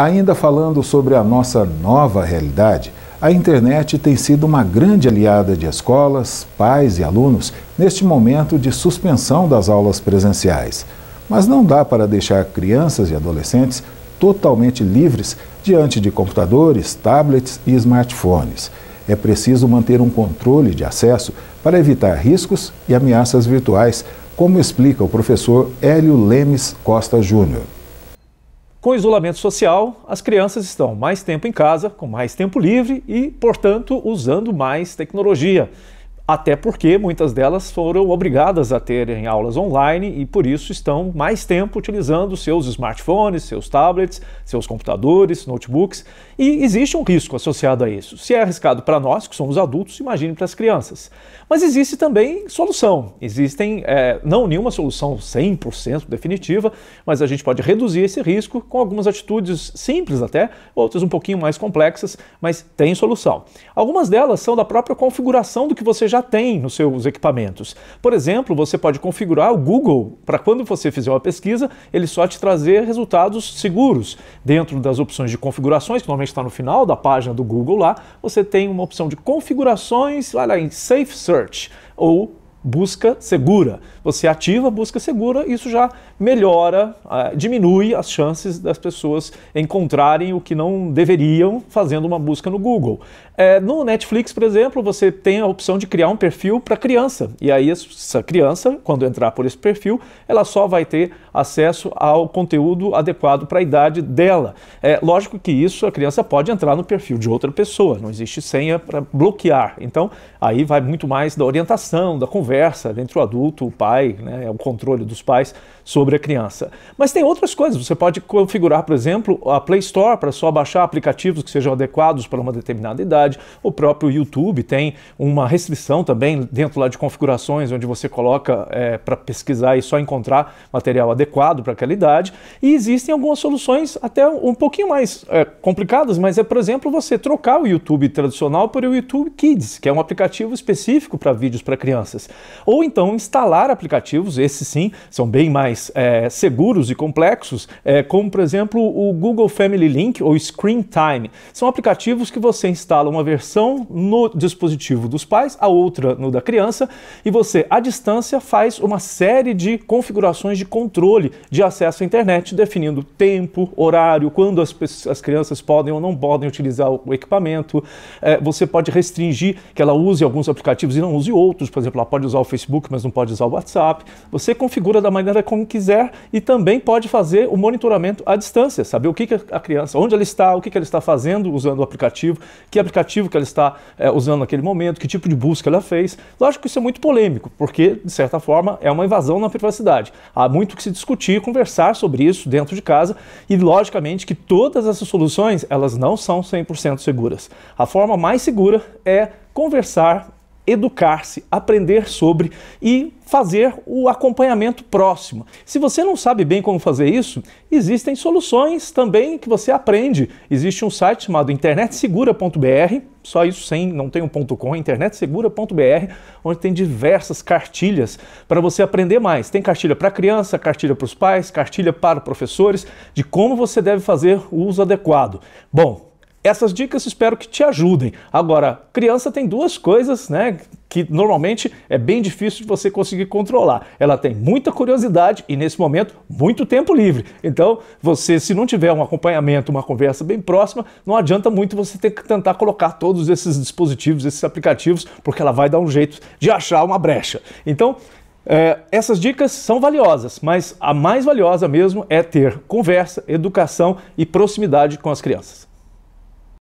Ainda falando sobre a nossa nova realidade, a internet tem sido uma grande aliada de escolas, pais e alunos neste momento de suspensão das aulas presenciais. Mas não dá para deixar crianças e adolescentes totalmente livres diante de computadores, tablets e smartphones. É preciso manter um controle de acesso para evitar riscos e ameaças virtuais, como explica o professor Hélio Lemes Costa Júnior. Com isolamento social, as crianças estão mais tempo em casa, com mais tempo livre e, portanto, usando mais tecnologia até porque muitas delas foram obrigadas a terem aulas online e por isso estão mais tempo utilizando seus smartphones, seus tablets, seus computadores, notebooks, e existe um risco associado a isso. Se é arriscado para nós, que somos adultos, imagine para as crianças. Mas existe também solução. Existem, é, não nenhuma solução 100% definitiva, mas a gente pode reduzir esse risco com algumas atitudes simples até, outras um pouquinho mais complexas, mas tem solução. Algumas delas são da própria configuração do que você já já tem nos seus equipamentos. Por exemplo, você pode configurar o Google para quando você fizer uma pesquisa, ele só te trazer resultados seguros. Dentro das opções de configurações, que normalmente está no final da página do Google lá, você tem uma opção de configurações, olha em Safe Search ou busca segura. Você ativa busca segura, isso já melhora, ah, diminui as chances das pessoas encontrarem o que não deveriam fazendo uma busca no Google. É, no Netflix, por exemplo, você tem a opção de criar um perfil para criança. E aí essa criança, quando entrar por esse perfil, ela só vai ter acesso ao conteúdo adequado para a idade dela. É, lógico que isso a criança pode entrar no perfil de outra pessoa, não existe senha para bloquear. Então, aí vai muito mais da orientação, da conversa conversa entre o adulto, o pai, né, é o controle dos pais sobre a criança. Mas tem outras coisas. Você pode configurar, por exemplo, a Play Store para só baixar aplicativos que sejam adequados para uma determinada idade. O próprio YouTube tem uma restrição também dentro lá de configurações, onde você coloca é, para pesquisar e só encontrar material adequado para aquela idade. E existem algumas soluções até um pouquinho mais é, complicadas, mas é, por exemplo, você trocar o YouTube tradicional por o YouTube Kids, que é um aplicativo específico para vídeos para crianças. Ou então instalar aplicativos, esses sim, são bem mais é, seguros e complexos, é, como por exemplo o Google Family Link ou Screen Time. São aplicativos que você instala uma versão no dispositivo dos pais, a outra no da criança, e você, à distância, faz uma série de configurações de controle de acesso à internet, definindo tempo, horário, quando as, as crianças podem ou não podem utilizar o equipamento. É, você pode restringir que ela use alguns aplicativos e não use outros, por exemplo, ela pode usar o Facebook, mas não pode usar o WhatsApp. Você configura da maneira como quiser e também pode fazer o monitoramento à distância, saber o que, que a criança, onde ela está, o que, que ela está fazendo usando o aplicativo, que aplicativo que ela está é, usando naquele momento, que tipo de busca ela fez. Lógico que isso é muito polêmico, porque, de certa forma, é uma invasão na privacidade. Há muito que se discutir, conversar sobre isso dentro de casa e, logicamente, que todas essas soluções, elas não são 100% seguras. A forma mais segura é conversar educar-se, aprender sobre e fazer o acompanhamento próximo. Se você não sabe bem como fazer isso, existem soluções também que você aprende. Existe um site chamado internetsegura.br, só isso sem, não tem um ponto .com, internetsegura.br, onde tem diversas cartilhas para você aprender mais. Tem cartilha para criança, cartilha para os pais, cartilha para professores de como você deve fazer o uso adequado. Bom, essas dicas espero que te ajudem. Agora, criança tem duas coisas, né, que normalmente é bem difícil de você conseguir controlar. Ela tem muita curiosidade e nesse momento muito tempo livre. Então, você se não tiver um acompanhamento, uma conversa bem próxima, não adianta muito você ter que tentar colocar todos esses dispositivos, esses aplicativos, porque ela vai dar um jeito de achar uma brecha. Então, é, essas dicas são valiosas, mas a mais valiosa mesmo é ter conversa, educação e proximidade com as crianças.